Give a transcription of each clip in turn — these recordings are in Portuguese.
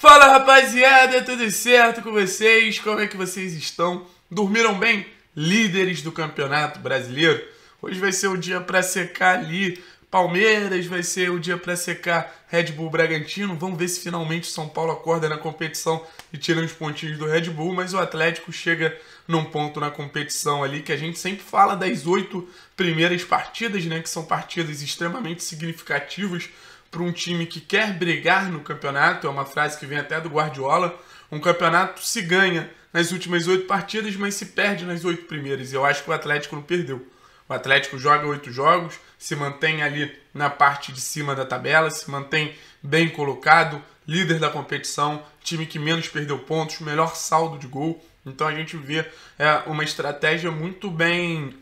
Fala rapaziada, tudo certo com vocês? Como é que vocês estão? Dormiram bem? Líderes do campeonato brasileiro? Hoje vai ser o dia para secar ali Palmeiras, vai ser o dia para secar Red Bull Bragantino. Vamos ver se finalmente o São Paulo acorda na competição e tira uns pontinhos do Red Bull, mas o Atlético chega num ponto na competição ali que a gente sempre fala das oito primeiras partidas, né? Que são partidas extremamente significativas para um time que quer brigar no campeonato, é uma frase que vem até do Guardiola. Um campeonato se ganha nas últimas oito partidas, mas se perde nas oito primeiras. E eu acho que o Atlético não perdeu. O Atlético joga oito jogos, se mantém ali na parte de cima da tabela, se mantém bem colocado, líder da competição, time que menos perdeu pontos, melhor saldo de gol. Então a gente vê é, uma estratégia muito bem,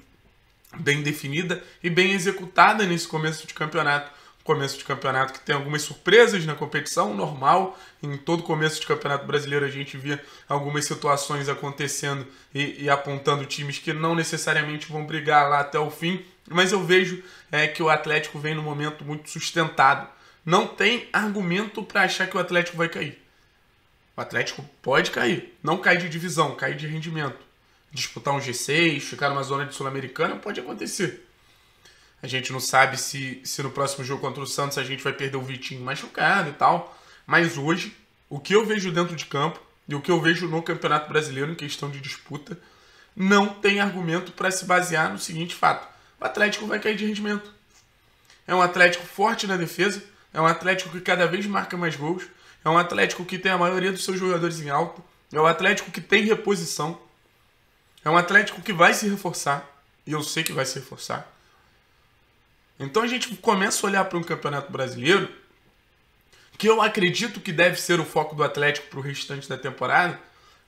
bem definida e bem executada nesse começo de campeonato começo de campeonato que tem algumas surpresas na competição, normal. Em todo começo de campeonato brasileiro a gente vê algumas situações acontecendo e, e apontando times que não necessariamente vão brigar lá até o fim, mas eu vejo é, que o Atlético vem num momento muito sustentado. Não tem argumento para achar que o Atlético vai cair. O Atlético pode cair, não cair de divisão, cair de rendimento. Disputar um G6, ficar numa zona de Sul-Americana pode acontecer a gente não sabe se, se no próximo jogo contra o Santos a gente vai perder o Vitinho machucado e tal. Mas hoje, o que eu vejo dentro de campo e o que eu vejo no Campeonato Brasileiro em questão de disputa, não tem argumento para se basear no seguinte fato: o Atlético vai cair de rendimento. É um Atlético forte na defesa, é um Atlético que cada vez marca mais gols, é um Atlético que tem a maioria dos seus jogadores em alta, é um Atlético que tem reposição, é um Atlético que vai se reforçar, e eu sei que vai se reforçar. Então a gente começa a olhar para um campeonato brasileiro, que eu acredito que deve ser o foco do Atlético para o restante da temporada,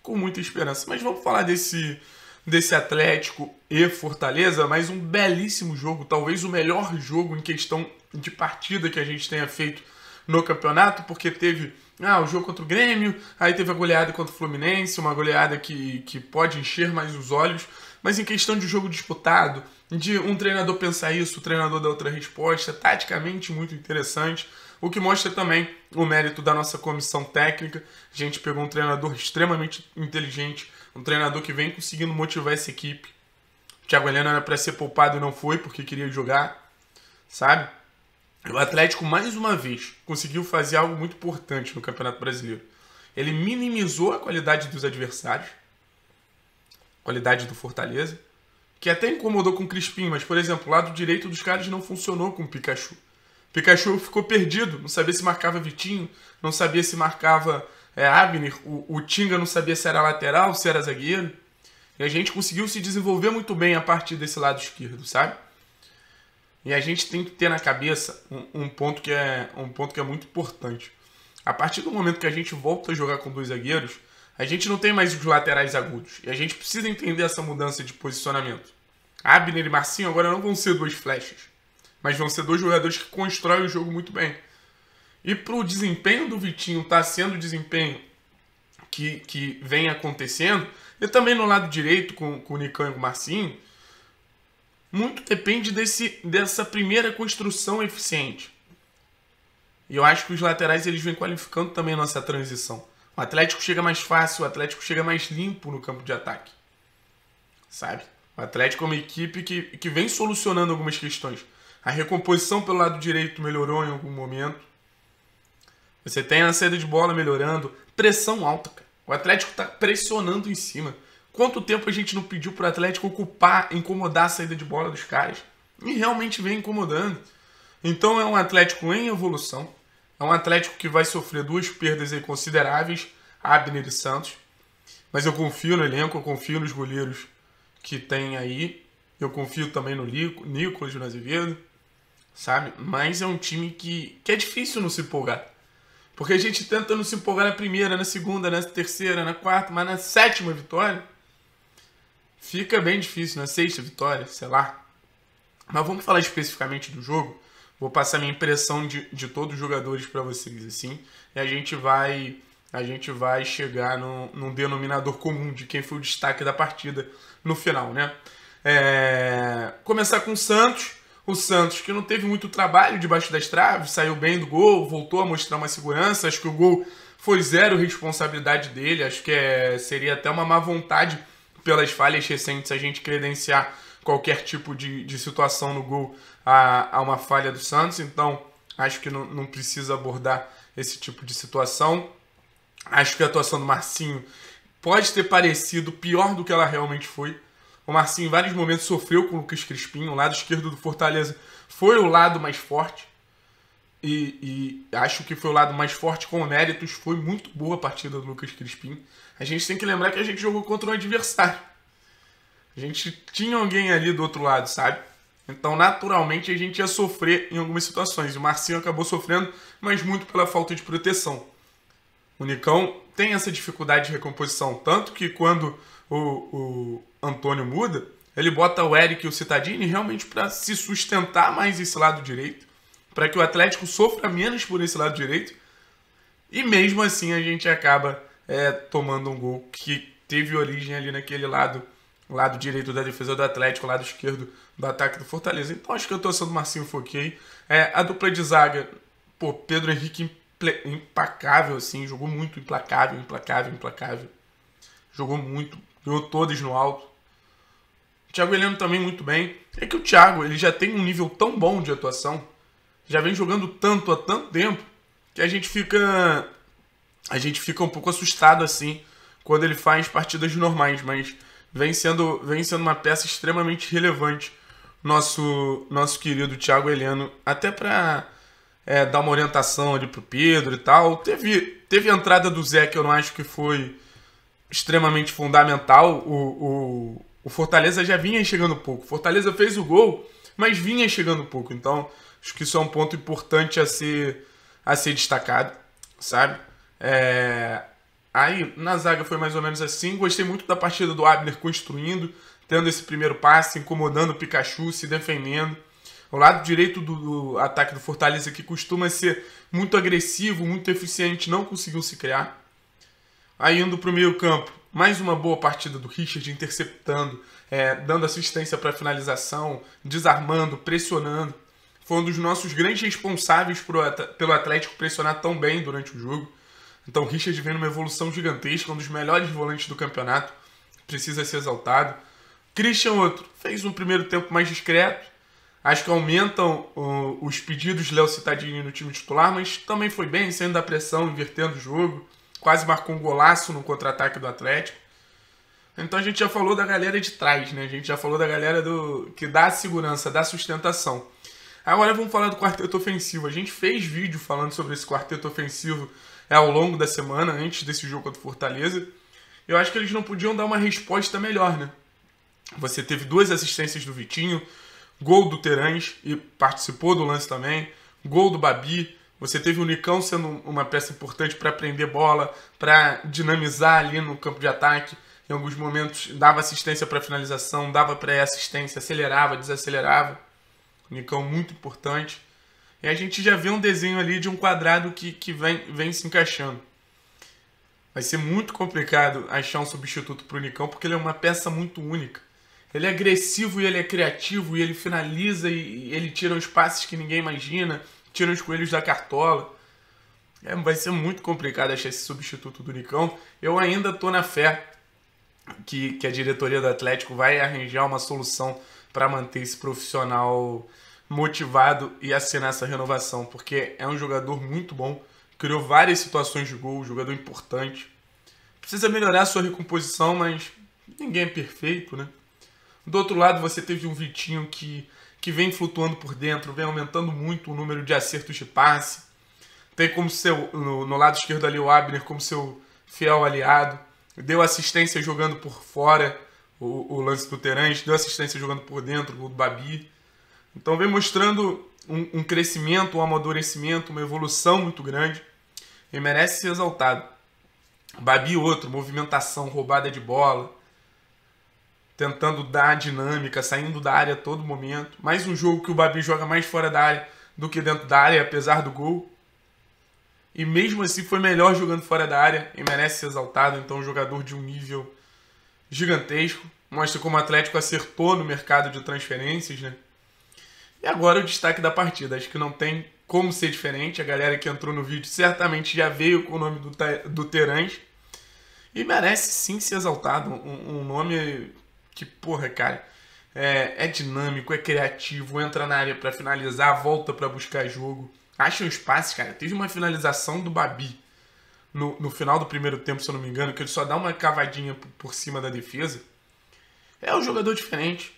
com muita esperança. Mas vamos falar desse, desse Atlético e Fortaleza, mais um belíssimo jogo, talvez o melhor jogo em questão de partida que a gente tenha feito no campeonato, porque teve ah, o jogo contra o Grêmio, aí teve a goleada contra o Fluminense, uma goleada que, que pode encher mais os olhos. Mas em questão de jogo disputado, de um treinador pensar isso, o treinador dar outra resposta, taticamente muito interessante. O que mostra também o mérito da nossa comissão técnica. A gente pegou um treinador extremamente inteligente, um treinador que vem conseguindo motivar essa equipe. O Thiago Helena era para ser poupado e não foi porque queria jogar, sabe? O Atlético, mais uma vez, conseguiu fazer algo muito importante no Campeonato Brasileiro. Ele minimizou a qualidade dos adversários, qualidade do Fortaleza, que até incomodou com o Crispim, mas, por exemplo, o lado direito dos caras não funcionou com o Pikachu. Pikachu ficou perdido, não sabia se marcava Vitinho, não sabia se marcava é, Abner, o, o Tinga não sabia se era lateral, se era zagueiro. E a gente conseguiu se desenvolver muito bem a partir desse lado esquerdo, sabe? E a gente tem que ter na cabeça um, um, ponto, que é, um ponto que é muito importante. A partir do momento que a gente volta a jogar com dois zagueiros, a gente não tem mais os laterais agudos. E a gente precisa entender essa mudança de posicionamento. Abner e Marcinho agora não vão ser duas flechas. Mas vão ser dois jogadores que constroem o jogo muito bem. E para o desempenho do Vitinho tá sendo o desempenho que, que vem acontecendo, e também no lado direito com, com o Nicão e com o Marcinho, muito depende desse, dessa primeira construção eficiente. E eu acho que os laterais eles vêm qualificando também a nossa transição. O Atlético chega mais fácil, o Atlético chega mais limpo no campo de ataque. Sabe? O Atlético é uma equipe que, que vem solucionando algumas questões. A recomposição pelo lado direito melhorou em algum momento. Você tem a saída de bola melhorando. Pressão alta, cara. O Atlético está pressionando em cima. Quanto tempo a gente não pediu para o Atlético ocupar, incomodar a saída de bola dos caras? E realmente vem incomodando. Então é um Atlético em evolução. É um Atlético que vai sofrer duas perdas consideráveis, Abner e Santos. Mas eu confio no elenco, eu confio nos goleiros que tem aí. Eu confio também no Nicolas no Azevedo, sabe? Mas é um time que, que é difícil não se empolgar. Porque a gente tenta não se empolgar na primeira, na segunda, na terceira, na quarta, mas na sétima vitória fica bem difícil, na sexta vitória, sei lá. Mas vamos falar especificamente do jogo vou passar minha impressão de, de todos os jogadores para vocês, assim, e a gente vai a gente vai chegar num, num denominador comum de quem foi o destaque da partida no final, né? É... Começar com o Santos, o Santos que não teve muito trabalho debaixo das traves, saiu bem do gol, voltou a mostrar uma segurança, acho que o gol foi zero responsabilidade dele, acho que é... seria até uma má vontade pelas falhas recentes a gente credenciar qualquer tipo de, de situação no gol a, a uma falha do Santos, então acho que não, não precisa abordar esse tipo de situação. Acho que a atuação do Marcinho pode ter parecido pior do que ela realmente foi. O Marcinho em vários momentos sofreu com o Lucas Crispim, o lado esquerdo do Fortaleza foi o lado mais forte. E, e, acho que foi o lado mais forte com méritos. Foi muito boa a partida do Lucas Crispim. A gente tem que lembrar que a gente jogou contra um adversário a gente tinha alguém ali do outro lado, sabe? Então, naturalmente, a gente ia sofrer em algumas situações. O Marcinho acabou sofrendo, mas muito pela falta de proteção. O Nicão tem essa dificuldade de recomposição. Tanto que quando o, o Antônio muda, ele bota o Eric e o Citadini realmente para se sustentar mais esse lado direito, para que o Atlético sofra menos por esse lado direito. E mesmo assim a gente acaba é, tomando um gol que teve origem ali naquele lado lado direito da defesa do Atlético, lado esquerdo do ataque do Fortaleza. Então acho que a atuação do Marcinho Foquei. É, a dupla de zaga, pô, Pedro Henrique implacável, assim, jogou muito implacável, implacável, implacável. Jogou muito, ganhou todas no alto. O Thiago Heleno também muito bem. É que o Thiago, ele já tem um nível tão bom de atuação, já vem jogando tanto há tanto tempo, que a gente fica a gente fica um pouco assustado assim quando ele faz partidas normais, mas vem sendo, vem sendo uma peça extremamente relevante. Nosso, nosso querido Thiago Heleno, até para é, dar uma orientação ali pro Pedro e tal. Teve, teve a entrada do Zé, que eu não acho que foi extremamente fundamental. O, o, o Fortaleza já vinha chegando pouco. O Fortaleza fez o gol, mas vinha chegando pouco. Então, acho que isso é um ponto importante a ser, a ser destacado, sabe? É, Aí, na zaga foi mais ou menos assim. Gostei muito da partida do Abner construindo, tendo esse primeiro passe, incomodando o Pikachu, se defendendo. O lado direito do, do ataque do Fortaleza, que costuma ser muito agressivo, muito eficiente, não conseguiu se criar. Aí, indo para o meio campo, mais uma boa partida do Richard, interceptando, é, dando assistência para finalização, desarmando, pressionando. Foi um dos nossos grandes responsáveis pro, pelo Atlético pressionar tão bem durante o jogo. Então o Richard vem numa evolução gigantesca, um dos melhores volantes do campeonato, precisa ser exaltado. Christian outro, fez um primeiro tempo mais discreto. Acho que aumentam uh, os pedidos de Léo Cittadini no time titular, mas também foi bem, saindo da pressão, invertendo o jogo. Quase marcou um golaço no contra-ataque do Atlético. Então a gente já falou da galera de trás, né? A gente já falou da galera do que dá segurança, dá sustentação. Agora vamos falar do quarteto ofensivo. A gente fez vídeo falando sobre esse quarteto ofensivo é ao longo da semana, antes desse jogo contra o Fortaleza, eu acho que eles não podiam dar uma resposta melhor, né? Você teve duas assistências do Vitinho, gol do Terãs e participou do lance também, gol do Babi. Você teve o Nicão sendo uma peça importante para prender bola, para dinamizar ali no campo de ataque. Em alguns momentos dava assistência para finalização, dava pré-assistência, acelerava, desacelerava. O Nicão muito importante. E a gente já vê um desenho ali de um quadrado que, que vem, vem se encaixando. Vai ser muito complicado achar um substituto para o Nicão, porque ele é uma peça muito única. Ele é agressivo e ele é criativo, e ele finaliza e, ele tira os passes que ninguém imagina, tira os coelhos da cartola. É, vai ser muito complicado achar esse substituto do Nicão. Eu ainda estou na fé que, que a diretoria do Atlético vai arranjar uma solução para manter esse profissional motivado e assinar essa renovação, porque é um jogador muito bom, criou várias situações de gol, jogador importante. Precisa melhorar sua recomposição, mas ninguém é perfeito, né? Do outro lado, você teve um Vitinho que, que vem flutuando por dentro, vem aumentando muito o número de acertos de passe. Tem como seu, no, no lado esquerdo ali, o Abner como seu fiel aliado. Deu assistência jogando por fora o, o lance do Terence, deu assistência jogando por dentro, o do Babi. Então vem mostrando um, um crescimento, um amadurecimento, uma evolução muito grande e merece ser exaltado. Babi outro, movimentação, roubada de bola, tentando dar dinâmica, saindo da área a todo momento. Mais um jogo que o Babi joga mais fora da área do que dentro da área, apesar do gol. E mesmo assim foi melhor jogando fora da área e merece ser exaltado. Então, um jogador de um nível gigantesco. Mostra como o Atlético acertou no mercado de transferências, né? E agora o destaque da partida. Acho que não tem como ser diferente. A galera que entrou no vídeo certamente já veio com o nome do, do Terãs. E merece sim ser exaltado. Um, um nome que, porra, cara, é, é, dinâmico, é criativo, entra na área para finalizar, volta para buscar jogo. Acha um espaço, cara. Teve uma finalização do Babi no, no final do primeiro tempo, se eu não me engano, que ele só dá uma cavadinha por, por cima da defesa. É um jogador diferente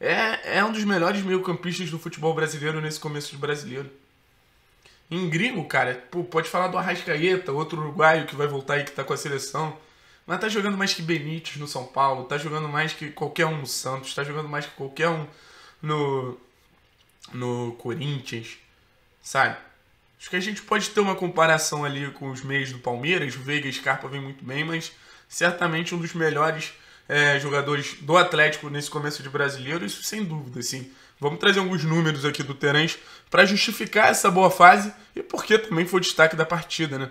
é, é um dos melhores meio-campistas do futebol brasileiro nesse começo de brasileiro. Em gringo, cara, pô, pode falar do Arrascaeta, outro uruguaio que vai voltar aí que tá com a seleção. Mas tá jogando mais que Benítez no São Paulo, tá jogando mais que qualquer um no Santos, tá jogando mais que qualquer um no, no Corinthians, sabe? Acho que a gente pode ter uma comparação ali com os meios do Palmeiras, o Veiga e Scarpa vem muito bem, mas certamente um dos melhores é, jogadores do Atlético nesse começo de brasileiro, isso sem dúvida, sim Vamos trazer alguns números aqui do Terence para justificar essa boa fase e porque também foi o destaque da partida, né?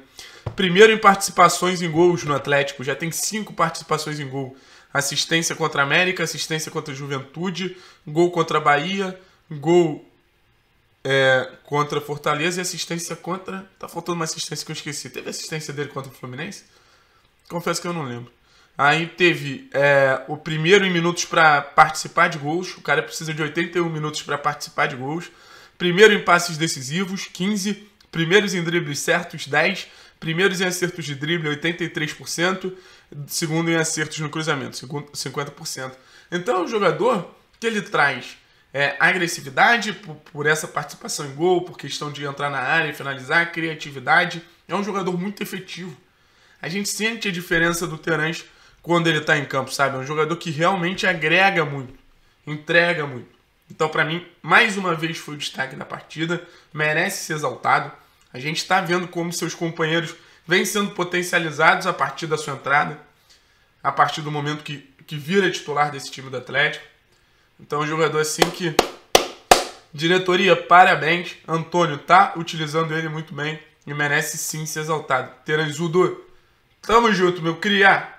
Primeiro em participações em gols no Atlético, já tem cinco participações em gol. Assistência contra a América, assistência contra a Juventude, gol contra a Bahia, gol é, contra Fortaleza e assistência contra. Tá faltando uma assistência que eu esqueci. Teve assistência dele contra o Fluminense? Confesso que eu não lembro. Aí teve é, o primeiro em minutos para participar de gols. O cara precisa de 81 minutos para participar de gols. Primeiro em passes decisivos, 15. Primeiros em dribles certos, 10. Primeiros em acertos de drible, 83%. Segundo em acertos no cruzamento, 50%. Então, o é jogador que ele traz é, agressividade por, por, essa participação em gol, por questão de entrar na área e finalizar, criatividade. É um jogador muito efetivo. A gente sente a diferença do Terence quando ele está em campo, sabe? É um jogador que realmente agrega muito, entrega muito. Então, para mim, mais uma vez foi o destaque da partida, merece ser exaltado. A gente está vendo como seus companheiros vêm sendo potencializados a partir da sua entrada, a partir do momento que, que vira titular desse time do Atlético. Então, um jogador assim que. Diretoria, parabéns. Antônio tá utilizando ele muito bem e merece sim ser exaltado. Teranzudo, tamo junto, meu criar.